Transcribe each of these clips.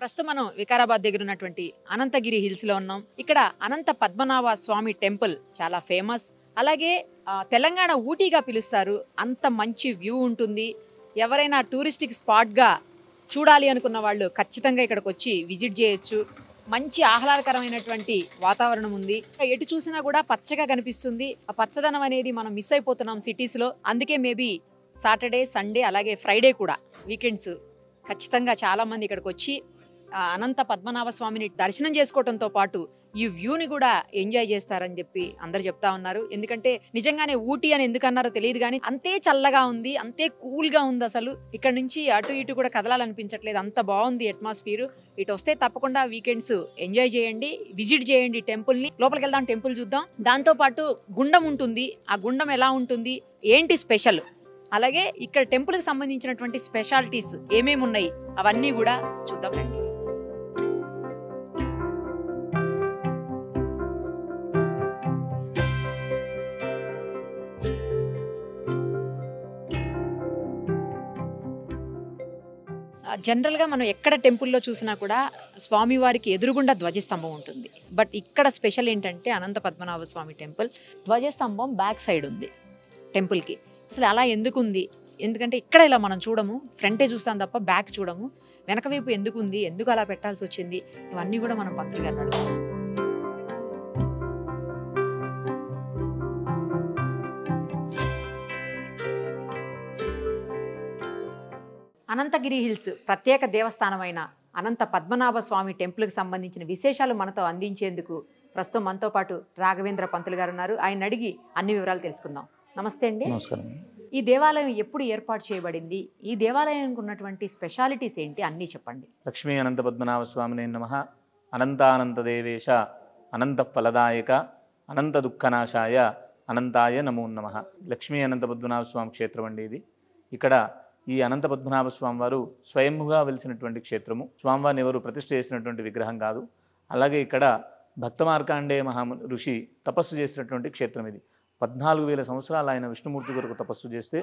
ప్రస్తుతం మనం వికారాబాద్ దగ్గర ఉన్నటువంటి అనంతగిరి హిల్స్లో ఉన్నాం ఇక్కడ అనంత పద్మనాభ స్వామి టెంపుల్ చాలా ఫేమస్ అలాగే తెలంగాణ ఊటీగా పిలుస్తారు అంత మంచి వ్యూ ఉంటుంది ఎవరైనా టూరిస్టిక్ స్పాట్గా చూడాలి అనుకున్న వాళ్ళు ఖచ్చితంగా ఇక్కడికి వచ్చి విజిట్ చేయొచ్చు మంచి ఆహ్లాదకరమైనటువంటి వాతావరణం ఉంది ఎటు చూసినా కూడా పచ్చగా కనిపిస్తుంది ఆ పచ్చదనం అనేది మనం మిస్ అయిపోతున్నాం సిటీస్లో అందుకే మేబీ సాటర్డే సండే అలాగే ఫ్రైడే కూడా వీకెండ్స్ ఖచ్చితంగా చాలామంది ఇక్కడికి వచ్చి అనంత పద్మనాభ స్వామిని దర్శనం చేసుకోవడంతో పాటు ఈ వ్యూని కూడా ఎంజాయ్ చేస్తారని చెప్పి అందరు చెప్తా ఉన్నారు ఎందుకంటే నిజంగానే ఊటీ అని ఎందుకన్నారో తెలియదు కానీ అంతే చల్లగా ఉంది అంతే కూల్గా ఉంది అసలు ఇక్కడ నుంచి అటు ఇటు కూడా కదలాలనిపించట్లేదు అంత బాగుంది అట్మాస్ఫియర్ ఇటు వస్తే తప్పకుండా వీకెండ్స్ ఎంజాయ్ చేయండి విజిట్ చేయండి టెంపుల్ని లోపలికి వెళ్దాం టెంపుల్ చూద్దాం దాంతో పాటు గుండం ఉంటుంది ఆ గుండం ఎలా ఉంటుంది ఏంటి స్పెషల్ అలాగే ఇక్కడ టెంపుల్కి సంబంధించినటువంటి స్పెషాలిటీస్ ఏమేమి ఉన్నాయి అవన్నీ కూడా చూద్దాం జనరల్గా మనం ఎక్కడ టెంపుల్లో చూసినా కూడా స్వామివారికి ఎదురుగుండా ధ్వజస్తంభం ఉంటుంది బట్ ఇక్కడ స్పెషల్ ఏంటంటే అనంత పద్మనాభ స్వామి టెంపుల్ ధ్వజస్తంభం బ్యాక్ సైడ్ ఉంది టెంపుల్కి అసలు అలా ఎందుకు ఉంది ఎందుకంటే ఇక్కడ ఇలా మనం చూడము ఫ్రంటే చూస్తాం తప్ప బ్యాక్ చూడము వెనకవైపు ఎందుకు ఉంది ఎందుకు అలా పెట్టాల్సి వచ్చింది ఇవన్నీ కూడా మనం పత్రికలు అడుగుతాం అనంతగిరి హిల్స్ ప్రత్యేక దేవస్థానమైన అనంత పద్మనాభ స్వామి టెంపుల్కి సంబంధించిన విశేషాలు మనతో అందించేందుకు ప్రస్తుతం మనతో పాటు రాఘవేంద్ర పంతులు గారు ఉన్నారు ఆయన అడిగి అన్ని వివరాలు తెలుసుకుందాం నమస్తే అండి నమస్కారం ఈ దేవాలయం ఎప్పుడు ఏర్పాటు చేయబడింది ఈ దేవాలయానికి ఉన్నటువంటి స్పెషాలిటీస్ ఏంటి అన్నీ చెప్పండి లక్ష్మీ అనంత పద్మనాభ స్వామి నమ అనంతానంత దేవేశ అనంత ఫలదాయక అనంత దుఃఖనాశాయ అనంతాయ నమో నమ లక్ష్మీ అనంత పద్మనాభ స్వామి క్షేత్రం అండి ఇది ఇక్కడ ఈ అనంత పద్మనాభ స్వామి వారు స్వయంగా వెలిసినటువంటి క్షేత్రము స్వామివారిని ఎవరు ప్రతిష్ఠ చేసినటువంటి విగ్రహం కాదు అలాగే ఇక్కడ భక్త మార్కాండేయ మహా ఋషి తపస్సు చేసినటువంటి క్షేత్రం ఇది పద్నాలుగు వేల సంవత్సరాలు ఆయన విష్ణుమూర్తి కొరకు తపస్సు చేస్తే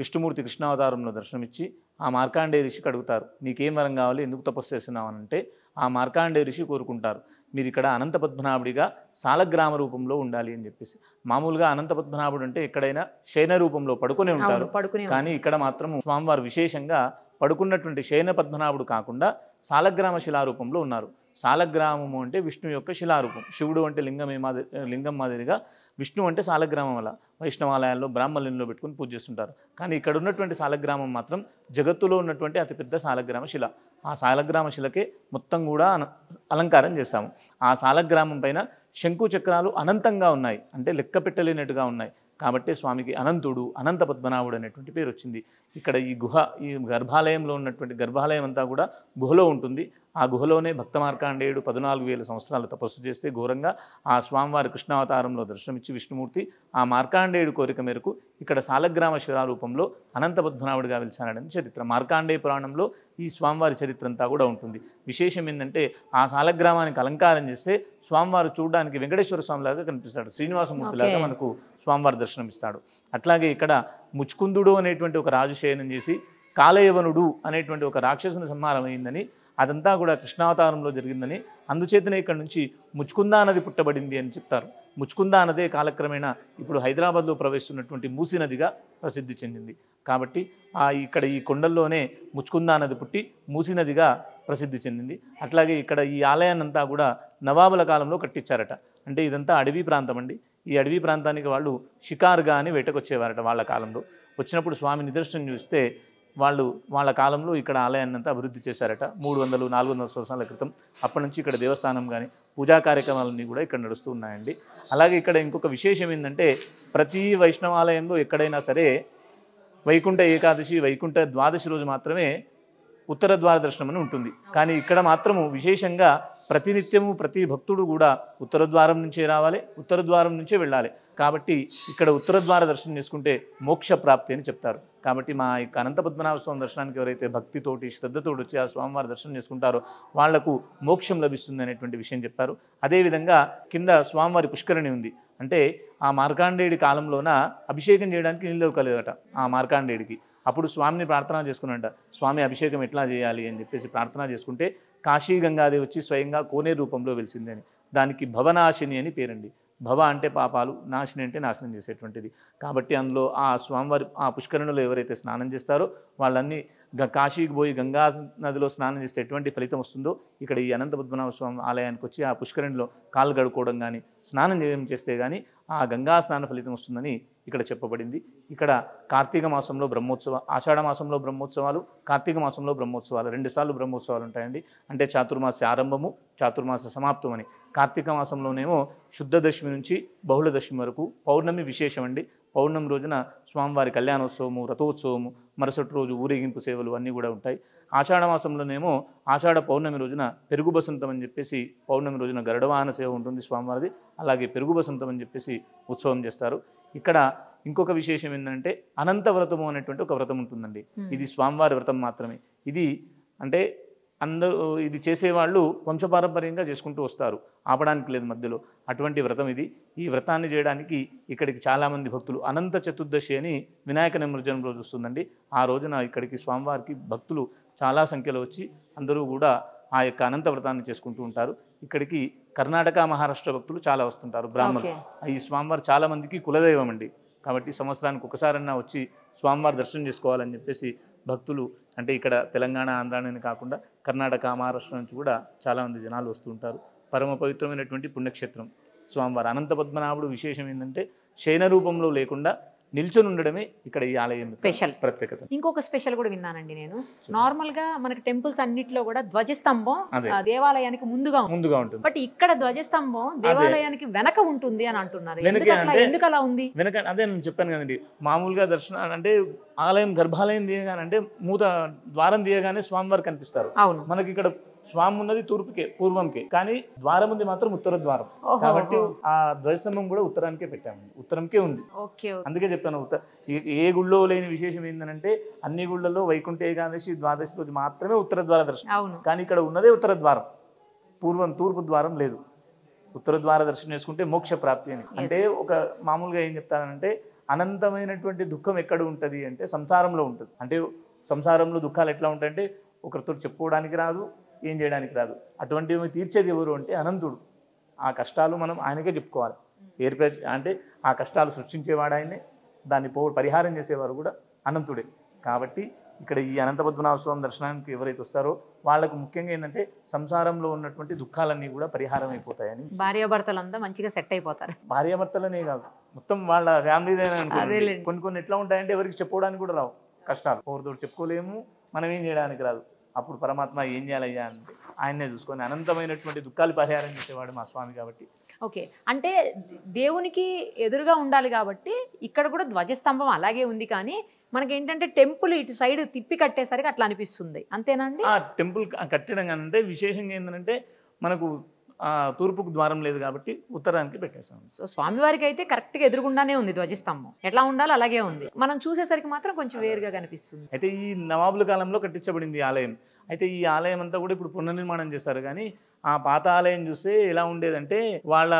విష్ణుమూర్తి కృష్ణావతారంలో దర్శనమిచ్చి ఆ మార్కాండే ఋషికి అడుగుతారు నీకేం వరం కావాలి ఎందుకు తపస్సు చేస్తున్నావు అంటే ఆ మార్కాండే ఋషి కోరుకుంటారు మీరు ఇక్కడ అనంత పద్మనాభుడిగా సాలగ్రామ రూపంలో ఉండాలి అని చెప్పేసి మామూలుగా అనంత పద్మనాభుడు అంటే ఎక్కడైనా శయన రూపంలో పడుకునే ఉంటారు కానీ ఇక్కడ మాత్రం స్వామివారు విశేషంగా పడుకున్నటువంటి శయన పద్మనాభుడు కాకుండా సాలగ్రామ శిలారూపంలో ఉన్నారు సాలగ్రామము అంటే విష్ణు యొక్క శిలారూపం శివుడు అంటే లింగం లింగం మాదిరిగా విష్ణు అంటే సాలగ్రామం అలా వైష్ణవాలయాల్లో బ్రాహ్మణులంలో పెట్టుకుని పూజ చేస్తుంటారు కానీ ఇక్కడ ఉన్నటువంటి సాలగ్రామం మాత్రం జగత్తులో ఉన్నటువంటి అతిపెద్ద సాలగ్రామ శిల ఆ సాలగ్రామ శిలకే మొత్తం కూడా అలంకారం చేస్తాము ఆ సాలగ్రామం పైన శంకు చక్రాలు అనంతంగా ఉన్నాయి అంటే లెక్క పెట్టలేనట్టుగా ఉన్నాయి కాబట్టి స్వామికి అనంతుడు అనంత పద్మనాభుడు అనేటువంటి పేరు వచ్చింది ఇక్కడ ఈ గుహ ఈ గర్భాలయంలో ఉన్నటువంటి గర్భాలయం అంతా కూడా గుహలో ఉంటుంది ఆ గుహలోనే భక్త మార్కాండేయుడు పద్నాలుగు వేల సంవత్సరాలు తపస్సు చేస్తే ఘోరంగా ఆ స్వామివారి కృష్ణావతారంలో దర్శనమిచ్చి విష్ణుమూర్తి ఆ మార్కాండేయుడు కోరిక మేరకు ఇక్కడ సాలగ్రామ శిలారూపంలో అనంతపద్మనాభుడిగా వెలిచానని చరిత్ర మార్కాండేయ పురాణంలో ఈ స్వామివారి చరిత్ర అంతా కూడా ఉంటుంది విశేషం ఏంటంటే ఆ సాలగ్రామానికి అలంకారం చేస్తే స్వామివారు చూడడానికి వెంకటేశ్వర స్వామిలాగా కనిపిస్తాడు శ్రీనివాసమూర్తిలాగా మనకు స్వామివారి దర్శనమిస్తాడు అట్లాగే ఇక్కడ ముచ్చుకుందుడు అనేటువంటి ఒక రాజు శయనం చేసి కాలయవనుడు అనేటువంటి ఒక రాక్షసుని సంహారం అయిందని అదంతా కూడా కృష్ణావతారంలో జరిగిందని అందుచేతనే ఇక్కడ నుంచి ముచ్చుకుందా నది పుట్టబడింది అని చెప్తారు ముచ్చుకుందా నదే కాలక్రమేణ ఇప్పుడు హైదరాబాద్లో ప్రవేశిస్తున్నటువంటి మూసీ నదిగా ప్రసిద్ధి చెందింది కాబట్టి ఇక్కడ ఈ కొండల్లోనే ముచ్చుకుందా నది పుట్టి మూసీ నదిగా ప్రసిద్ధి చెందింది అట్లాగే ఇక్కడ ఈ ఆలయాన్నంతా కూడా నవాబుల కాలంలో కట్టించారట అంటే ఇదంతా అడవి ప్రాంతం అండి ఈ అడవి ప్రాంతానికి వాళ్ళు షికార్గా అని వేటకొచ్చేవారట వాళ్ళ కాలంలో వచ్చినప్పుడు స్వామి నిదర్శనం చూస్తే వాళ్ళు వాళ్ళ కాలంలో ఇక్కడ ఆలయాన్ని అంతా అభివృద్ధి చేశారట మూడు వందలు నాలుగు వందల సంవత్సరాల క్రితం అప్పటి నుంచి ఇక్కడ దేవస్థానం కానీ పూజా కార్యక్రమాలన్నీ కూడా ఇక్కడ నడుస్తూ ఉన్నాయండి అలాగే ఇక్కడ ఇంకొక విశేషం ఏంటంటే ప్రతి వైష్ణవాలయంలో ఎక్కడైనా సరే వైకుంఠ ఏకాదశి వైకుంఠ ద్వాదశి రోజు మాత్రమే ఉత్తర ద్వార దర్శనం అని ఉంటుంది కానీ ఇక్కడ మాత్రము విశేషంగా ప్రతినిత్యము ప్రతి భక్తుడు కూడా ఉత్తర ద్వారం నుంచే రావాలి ఉత్తర ద్వారం నుంచే వెళ్ళాలి కాబట్టి ఇక్కడ ఉత్తర ద్వార దర్శనం చేసుకుంటే మోక్ష ప్రాప్తి అని చెప్తారు కాబట్టి మా యొక్క అనంత పద్మనాభ స్వామి దర్శనానికి ఎవరైతే భక్తితోటి శ్రద్ధతోటి వచ్చి ఆ స్వామివారి దర్శనం చేసుకుంటారో వాళ్లకు మోక్షం లభిస్తుంది అనేటువంటి విషయం చెప్పారు అదేవిధంగా కింద స్వామివారి పుష్కరిణి ఉంది అంటే ఆ మార్కాండేయుడి కాలంలోన అభిషేకం చేయడానికి నీళ్ళు కలదట ఆ మార్కాండేయుడికి అప్పుడు స్వామిని ప్రార్థన చేసుకున్నట స్వామి అభిషేకం ఎట్లా చేయాలి అని చెప్పేసి ప్రార్థన చేసుకుంటే కాశీ గంగాదేవి వచ్చి స్వయంగా కోనే రూపంలో వెలిసిందని దానికి భవనాశిని అని పేరండి భవ అంటే పాపాలు నాశనం అంటే నాశనం చేసేటువంటిది కాబట్టి అందులో ఆ స్వామివారి ఆ పుష్కరణలో ఎవరైతే స్నానం చేస్తారో వాళ్ళన్నీ కాశీకి పోయి గంగా నదిలో స్నానం చేస్తే ఎటువంటి ఫలితం వస్తుందో ఇక్కడ ఈ అనంత పద్మనాభ స్వామి ఆలయానికి వచ్చి ఆ పుష్కరణిలో కాలు గడుకోవడం కానీ స్నానం చేయడం చేస్తే కానీ ఆ గంగా స్నాన ఫలితం వస్తుందని ఇక్కడ చెప్పబడింది ఇక్కడ కార్తీక మాసంలో బ్రహ్మోత్సవ ఆషాఢ మాసంలో బ్రహ్మోత్సవాలు కార్తీక మాసంలో బ్రహ్మోత్సవాలు రెండుసార్లు బ్రహ్మోత్సవాలు ఉంటాయండి అంటే చాతుర్మాస ఆరంభము చాతుర్మాస సమాప్తం అని కార్తీక మాసంలోనేమో శుద్ధ దశమి నుంచి బహుళ దశమి వరకు పౌర్ణమి విశేషం అండి పౌర్ణమి రోజున స్వామివారి కళ్యాణోత్సవము రథోత్సవము మరుసటి రోజు ఊరేగింపు సేవలు అన్నీ కూడా ఉంటాయి ఆషాఢ మాసంలోనేమో ఆషాఢ పౌర్ణమి రోజున పెరుగు బసంతం అని చెప్పేసి పౌర్ణమి రోజున గరుడవాహన సేవ ఉంటుంది స్వామివారిది అలాగే పెరుగు బసంతం అని చెప్పేసి ఉత్సవం చేస్తారు ఇక్కడ ఇంకొక విశేషం ఏంటంటే అనంత వ్రతము అనేటువంటి ఒక వ్రతం ఉంటుందండి ఇది స్వామివారి వ్రతం మాత్రమే ఇది అంటే అందరూ ఇది చేసేవాళ్ళు వంశపారంపర్యంగా చేసుకుంటూ వస్తారు ఆపడానికి లేదు మధ్యలో అటువంటి వ్రతం ఇది ఈ వ్రతాన్ని చేయడానికి ఇక్కడికి చాలామంది భక్తులు అనంత చతుర్దశి అని వినాయక నిమజ్జనం రోజు వస్తుందండి ఆ రోజున ఇక్కడికి స్వామివారికి భక్తులు చాలా సంఖ్యలో వచ్చి అందరూ కూడా ఆ యొక్క అనంత వ్రతాన్ని చేసుకుంటూ ఉంటారు ఇక్కడికి కర్ణాటక మహారాష్ట్ర భక్తులు చాలా వస్తుంటారు బ్రాహ్మణులు ఈ స్వామివారు చాలామందికి కులదైవం అండి కాబట్టి సంవత్సరానికి ఒకసారన్నా వచ్చి స్వామివారి దర్శనం చేసుకోవాలని చెప్పేసి భక్తులు అంటే ఇక్కడ తెలంగాణ ఆంధ్రాని కాకుండా కర్ణాటక మహారాష్ట్ర నుంచి కూడా చాలామంది జనాలు వస్తుంటారు పరమ పవిత్రమైనటువంటి పుణ్యక్షేత్రం స్వామివారు అనంత పద్మనాభుడు విశేషం ఏంటంటే శయన రూపంలో లేకుండా నిల్చొని ఉండడమే ఇక్కడ ఈ ఆలయం స్పెషల్ ప్రత్యేకత ఇంకొక స్పెషల్ కూడా విన్నానండి నేను నార్మల్ గా మనకి టెంపుల్స్ అన్నిట్లో కూడా ధ్వజస్తంభం దేవాలయానికి ముందుగా ముందుగా ఉంటుంది బట్ ఇక్కడ ధ్వజస్తంభం దేవాలయానికి వెనక ఉంటుంది అని అంటున్నారు ఎందుకు అలా ఉంది వెనక అదే నేను చెప్పాను కదండి మామూలుగా దర్శనం అంటే ఆలయం గర్భాలయం తీయగానంటే మూత ద్వారం తీయగానే స్వామివారు కనిపిస్తారు అవును మనకి ఇక్కడ స్వామి ఉన్నది తూర్పుకే పూర్వంకే కానీ ద్వారం ఉంది మాత్రం ఉత్తర ద్వారం కాబట్టి ఆ ధ్వజస్తంభం కూడా ఉత్తరానికే పెట్టాము ఉత్తరంకే ఉంది అందుకే చెప్తాను ఏ గుళ్ళో లేని విశేషం ఏంటంటే అన్ని గుళ్ళలో వైకుంఠ ఏకాదశి ద్వాదశి రోజు మాత్రమే ఉత్తర ద్వార దర్శనం కానీ ఇక్కడ ఉన్నదే ఉత్తర ద్వారం పూర్వం తూర్పు ద్వారం లేదు ఉత్తర ద్వార దర్శనం చేసుకుంటే మోక్ష ప్రాప్తి అని అంటే ఒక మామూలుగా ఏం చెప్తానంటే అనంతమైనటువంటి దుఃఖం ఎక్కడ ఉంటుంది అంటే సంసారంలో ఉంటుంది అంటే సంసారంలో దుఃఖాలు ఎట్లా ఉంటాయంటే ఒకరితో చెప్పుకోవడానికి రాదు ఏం చేయడానికి రాదు అటువంటివి తీర్చేది ఎవరు అంటే అనంతుడు ఆ కష్టాలు మనం ఆయనకే చెప్పుకోవాలి ఏర్పే అంటే ఆ కష్టాలు సృష్టించేవాడు ఆయనే దాన్ని పో పరిహారం చేసేవారు కూడా అనంతుడే కాబట్టి ఇక్కడ ఈ అనంత పద్మనాభ స్వామి దర్శనానికి ఎవరైతే వస్తారో వాళ్ళకు ముఖ్యంగా ఏంటంటే సంసారంలో ఉన్నటువంటి దుఃఖాలన్నీ కూడా పరిహారం అయిపోతాయని భార్యాభర్తలంతా మంచిగా సెట్ అయిపోతారు భార్యాభర్తలనే కాదు మొత్తం వాళ్ళ ఫ్యామిలీ కొన్ని కొన్ని ఎట్లా ఉంటాయంటే ఎవరికి చెప్పుకోవడానికి కూడా రావు కష్టాలు ఎవరితో చెప్పుకోలేము మనం ఏం చేయడానికి రాదు అప్పుడు పరమాత్మ ఏం చేయాలయ్యా అంటే ఆయన్నే చూసుకొని అనంతమైనటువంటి దుఃఖాలు పరిహారం చేసేవాడు మా స్వామి కాబట్టి ఓకే అంటే దేవునికి ఎదురుగా ఉండాలి కాబట్టి ఇక్కడ కూడా ధ్వజస్తంభం అలాగే ఉంది కానీ మనకి ఏంటంటే టెంపుల్ ఇటు సైడ్ తిప్పి కట్టేసరికి అట్లా అనిపిస్తుంది అంతేనండి ఆ టెంపుల్ కట్టడం అంటే విశేషంగా ఏంటంటే మనకు తూర్పుకు ద్వారం లేదు కాబట్టి ఉత్తరానికి పెట్టేసాం సో స్వామివారికి అయితే కరెక్ట్గా ఎదురుగుండానే ఉంది ధ్వజస్తంభం ఎట్లా ఉండాలో అలాగే ఉంది మనం చూసేసరికి మాత్రం కొంచెం వేరుగా కనిపిస్తుంది అయితే ఈ నవాబుల కాలంలో కట్టించబడింది ఆలయం అయితే ఈ ఆలయం అంతా కూడా ఇప్పుడు పునర్నిర్మాణం చేశారు కానీ ఆ పాత ఆలయం చూస్తే ఎలా ఉండేదంటే వాళ్ళ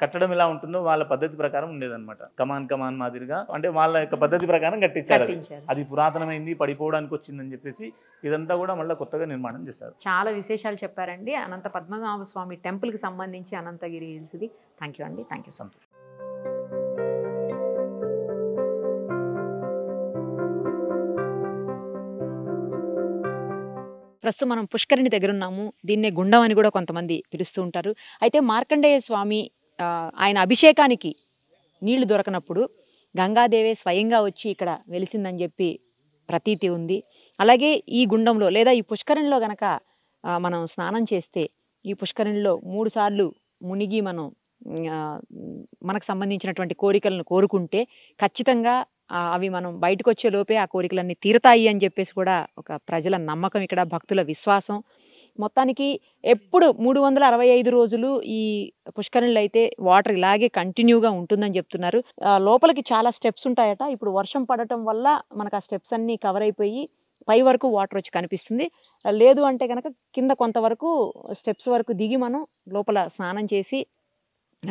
కట్టడం ఎలా ఉంటుందో వాళ్ళ పద్ధతి ప్రకారం ఉండేదన్నమాట కమాన్ కమాన్ మాదిరిగా అంటే వాళ్ళ యొక్క పద్ధతి ప్రకారం కట్టించారు అది పురాతనమైంది పడిపోవడానికి వచ్చిందని చెప్పేసి ఇదంతా కూడా మళ్ళీ కొత్తగా నిర్మాణం చేశారు చాలా విశేషాలు చెప్పారండి అనంత పద్మనాభ స్వామి టెంపుల్కి సంబంధించి అనంతగిరి హిల్స్ది థ్యాంక్ యూ అండి థ్యాంక్ యూ ప్రస్తుతం మనం పుష్కరిణి దగ్గర ఉన్నాము దీన్నే గుండం అని కూడా కొంతమంది పిలుస్తూ ఉంటారు అయితే మార్కండేయ స్వామి ఆయన అభిషేకానికి నీళ్లు దొరకనప్పుడు గంగాదేవే స్వయంగా వచ్చి ఇక్కడ వెలిసిందని చెప్పి ప్రతీతి ఉంది అలాగే ఈ గుండంలో లేదా ఈ పుష్కరిణిలో గనక మనం స్నానం చేస్తే ఈ పుష్కరిణిలో మూడు సార్లు మునిగి మనం మనకు సంబంధించినటువంటి కోరికలను కోరుకుంటే ఖచ్చితంగా అవి మనం బయటకు వచ్చే లోపే ఆ కోరికలన్నీ తీరతాయి అని చెప్పేసి కూడా ఒక ప్రజల నమ్మకం ఇక్కడ భక్తుల విశ్వాసం మొత్తానికి ఎప్పుడు మూడు వందల అరవై ఐదు రోజులు ఈ పుష్కరిణిలో అయితే వాటర్ ఇలాగే కంటిన్యూగా ఉంటుందని చెప్తున్నారు లోపలికి చాలా స్టెప్స్ ఉంటాయట ఇప్పుడు వర్షం పడటం వల్ల మనకు ఆ స్టెప్స్ అన్నీ కవర్ అయిపోయి పై వరకు వాటర్ వచ్చి కనిపిస్తుంది లేదు అంటే కనుక కింద కొంతవరకు స్టెప్స్ వరకు దిగి మనం లోపల స్నానం చేసి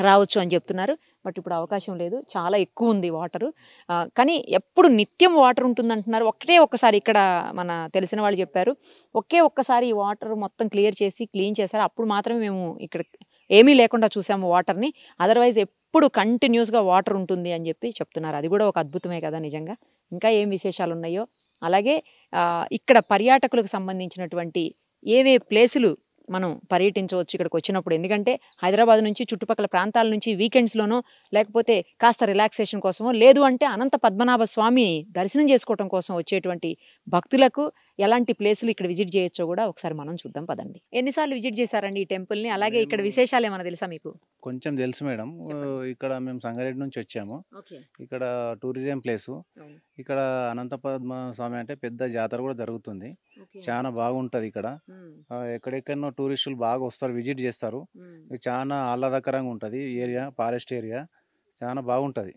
రావచ్చు అని చెప్తున్నారు బట్ ఇప్పుడు అవకాశం లేదు చాలా ఎక్కువ ఉంది వాటరు కానీ ఎప్పుడు నిత్యం వాటర్ ఉంటుందంటున్నారు ఒకటే ఒక్కసారి ఇక్కడ మన తెలిసిన వాళ్ళు చెప్పారు ఒకే ఒక్కసారి ఈ వాటర్ మొత్తం క్లియర్ చేసి క్లీన్ చేశారు అప్పుడు మాత్రమే మేము ఇక్కడ ఏమీ లేకుండా చూసాము వాటర్ని అదర్వైజ్ ఎప్పుడు కంటిన్యూస్గా వాటర్ ఉంటుంది అని చెప్పి చెప్తున్నారు అది కూడా ఒక అద్భుతమే కదా నిజంగా ఇంకా ఏం విశేషాలు ఉన్నాయో అలాగే ఇక్కడ పర్యాటకులకు సంబంధించినటువంటి ఏవే ప్లేసులు మనం పర్యటించవచ్చు ఇక్కడికి వచ్చినప్పుడు ఎందుకంటే హైదరాబాద్ నుంచి చుట్టుపక్కల ప్రాంతాల నుంచి వీకెండ్స్లోనో లేకపోతే కాస్త రిలాక్సేషన్ కోసమో లేదు అంటే అనంత పద్మనాభ స్వామిని దర్శనం చేసుకోవటం కోసం వచ్చేటువంటి భక్తులకు ఎలాంటి ప్లేసులు ఇక్కడ విజిట్ చేయొచ్చో కూడా ఒకసారి మనం చూద్దాం పదండి ఎన్నిసార్లు విజిట్ చేశారండి ఈ టెంపుల్ని అలాగే ఇక్కడ విశేషాలు ఏమైనా తెలుసా మీకు కొంచెం తెలుసు మేడం ఇక్కడ మేము సంగారెడ్డి నుంచి వచ్చాము ఇక్కడ టూరిజం ప్లేసు ఇక్కడ అనంతపద్మ స్వామి అంటే పెద్ద జాతర కూడా జరుగుతుంది చాలా బాగుంటది ఇక్కడ ఎక్కడెక్కడో టూరిస్టులు బాగా వస్తారు విజిట్ చేస్తారు చాలా ఆహ్లాదకరంగా ఉంటుంది ఏరియా ఫారెస్ట్ ఏరియా చాలా బాగుంటుంది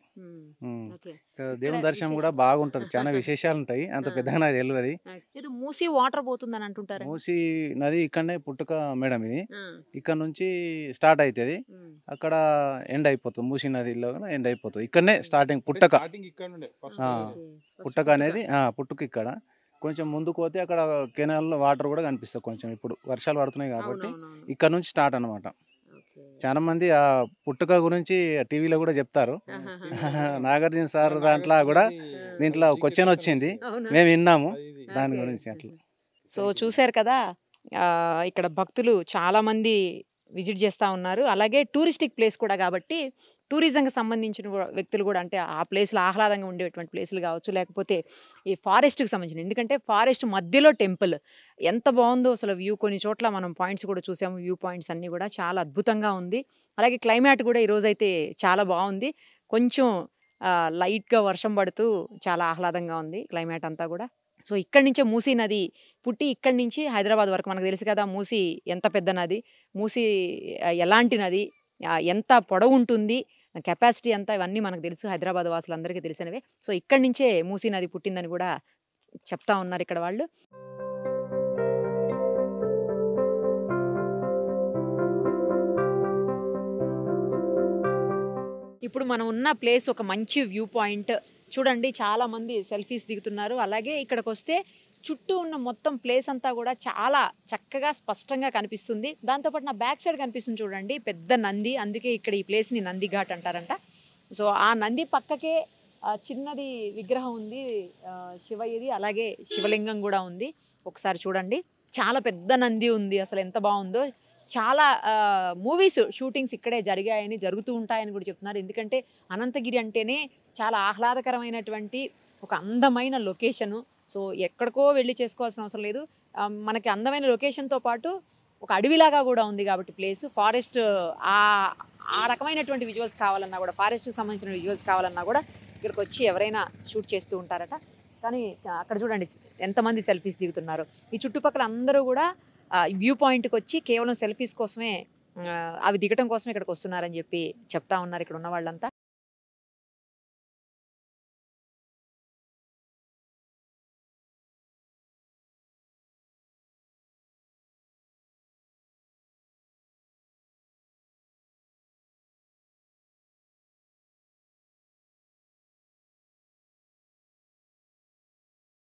దేవుని దర్శనం కూడా బాగుంటుంది చాలా విశేషాలు ఉంటాయి అంత పెద్దగా నాకు తెలియదు అది మూసి వాటర్ పోతుంది అంటుంటారు మూసి నది ఇక్కడనే పుట్టుక మేడం ఇది ఇక్కడ నుంచి స్టార్ట్ అవుతుంది అక్కడ ఎండ్ అయిపోతుంది మూసి నదిలో ఎండ్ అయిపోతుంది ఇక్కడనే స్టార్టింగ్ పుట్టక పుట్టక అనేది పుట్టుక ఇక్కడ కొంచెం ముందుకు పోతే అక్కడ కెనాల్లో వాటర్ కూడా కనిపిస్తుంది కొంచెం ఇప్పుడు వర్షాలు పడుతున్నాయి కాబట్టి ఇక్కడ నుంచి స్టార్ట్ అనమాట చాలా మంది ఆ పుట్టుక గురించి టీవీలో కూడా చెప్తారు నాగార్జున సార్ దాంట్లో కూడా దీంట్లో క్వశ్చన్ వచ్చింది మేము విన్నాము దాని గురించి అట్లా సో చూసారు కదా ఇక్కడ భక్తులు చాలా మంది విజిట్ చేస్తూ ఉన్నారు అలాగే టూరిస్టిక్ ప్లేస్ కూడా కాబట్టి టూరిజంకి సంబంధించిన వ్యక్తులు కూడా అంటే ఆ ప్లేస్లో ఆహ్లాదంగా ఉండేటువంటి ప్లేసులు కావచ్చు లేకపోతే ఈ ఫారెస్ట్కి సంబంధించిన ఎందుకంటే ఫారెస్ట్ మధ్యలో టెంపుల్ ఎంత బాగుందో అసలు వ్యూ కొన్ని చోట్ల మనం పాయింట్స్ కూడా చూసాము వ్యూ పాయింట్స్ అన్నీ కూడా చాలా అద్భుతంగా ఉంది అలాగే క్లైమేట్ కూడా ఈరోజైతే చాలా బాగుంది కొంచెం లైట్గా వర్షం పడుతూ చాలా ఆహ్లాదంగా ఉంది క్లైమేట్ అంతా కూడా సో ఇక్కడి నుంచే మూసీ నది పుట్టి ఇక్కడి నుంచి హైదరాబాద్ వరకు మనకు తెలుసు కదా మూసీ ఎంత పెద్ద నది మూసీ ఎలాంటి నది ఎంత పొడవు ఉంటుంది కెపాసిటీ అంతా ఇవన్నీ మనకు తెలుసు హైదరాబాద్ వాసులందరికీ తెలిసినవే సో ఇక్కడి నుంచే మూసీ నది పుట్టిందని కూడా చెప్తా ఉన్నారు ఇక్కడ వాళ్ళు ఇప్పుడు మనం ఉన్న ప్లేస్ ఒక మంచి వ్యూ పాయింట్ చూడండి చాలామంది సెల్ఫీస్ దిగుతున్నారు అలాగే ఇక్కడికి వస్తే చుట్టూ ఉన్న మొత్తం ప్లేస్ అంతా కూడా చాలా చక్కగా స్పష్టంగా కనిపిస్తుంది దాంతోపాటు నా బ్యాక్ సైడ్ కనిపిస్తుంది చూడండి పెద్ద నంది అందుకే ఇక్కడ ఈ ప్లేస్ని నంది ఘాట్ అంటారంట సో ఆ నంది పక్కకే చిన్నది విగ్రహం ఉంది శివయ్యది అలాగే శివలింగం కూడా ఉంది ఒకసారి చూడండి చాలా పెద్ద నంది ఉంది అసలు ఎంత బాగుందో చాలా మూవీస్ షూటింగ్స్ ఇక్కడే జరిగాయని జరుగుతూ ఉంటాయని కూడా చెప్తున్నారు ఎందుకంటే అనంతగిరి అంటేనే చాలా ఆహ్లాదకరమైనటువంటి ఒక అందమైన లొకేషను సో ఎక్కడికో వెళ్ళి చేసుకోవాల్సిన అవసరం లేదు మనకి అందమైన లొకేషన్తో పాటు ఒక అడవిలాగా కూడా ఉంది కాబట్టి ప్లేస్ ఫారెస్ట్ ఆ ఆ రకమైనటువంటి విజువల్స్ కావాలన్నా కూడా ఫారెస్ట్కి సంబంధించిన విజువల్స్ కావాలన్నా కూడా ఇక్కడికి వచ్చి ఎవరైనా షూట్ చేస్తూ ఉంటారట కానీ అక్కడ చూడండి ఎంతమంది సెల్ఫీస్ దిగుతున్నారు ఈ చుట్టుపక్కల అందరూ కూడా వ్యూ పాయింట్కి వచ్చి కేవలం సెల్ఫీస్ కోసమే అవి దిగటం కోసమే ఇక్కడికి వస్తున్నారని చెప్పి చెప్తా ఉన్నారు ఇక్కడ ఉన్న వాళ్ళంతా